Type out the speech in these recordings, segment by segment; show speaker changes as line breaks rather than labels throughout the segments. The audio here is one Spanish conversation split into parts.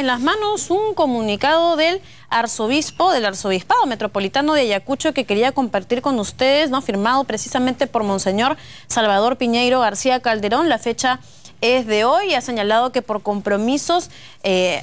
en las manos un comunicado del arzobispo, del arzobispado metropolitano de Ayacucho que quería compartir con ustedes, ¿no? firmado precisamente por Monseñor Salvador Piñeiro García Calderón. La fecha es de hoy ha señalado que por compromisos eh,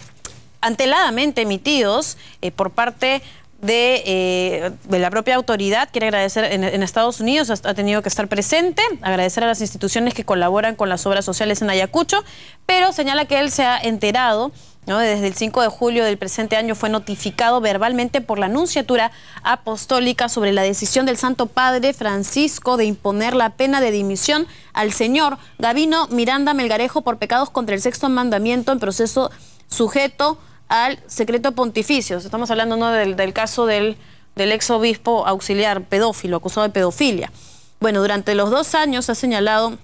anteladamente emitidos eh, por parte eh, de, la propia autoridad. Quiere agradecer en, Estados Unidos, ha, tenido que estar presente, agradecer a las instituciones que colaboran con las obras sociales en Ayacucho, pero señala que él se ha enterado desde el 5 de julio del presente año fue notificado verbalmente por la Anunciatura Apostólica sobre la decisión del Santo Padre Francisco de imponer la pena de dimisión al señor Gavino Miranda Melgarejo por pecados contra el sexto mandamiento en proceso sujeto al secreto pontificio. Estamos hablando ¿no? del, caso del, del ex obispo auxiliar pedófilo, acusado de pedofilia. Bueno, durante los dos años ha señalado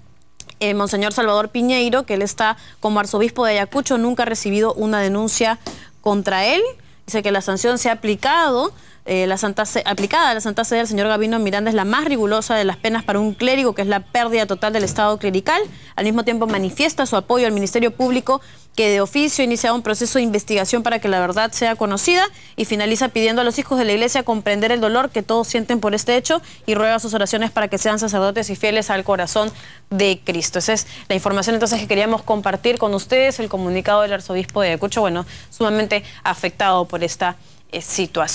eh, Monseñor Salvador Piñeiro, que él está como arzobispo de Ayacucho, nunca ha recibido una denuncia contra él. Dice que la sanción se ha aplicado, eh, la Santa aplicada la Santa del señor Gabino Miranda es la más rigurosa de las penas para un clérigo, que es la pérdida total del Estado clerical. Al mismo tiempo manifiesta su apoyo al Ministerio Público, que de oficio inicia un proceso de investigación para que la verdad sea conocida y finaliza pidiendo a los hijos de la Iglesia comprender el dolor que todos sienten por este hecho y ruega sus oraciones para que sean sacerdotes y fieles al corazón de Cristo. Esa es la información entonces que queríamos compartir con ustedes, el comunicado del arzobispo de Cucho bueno, sumamente afectado por esta eh, situación.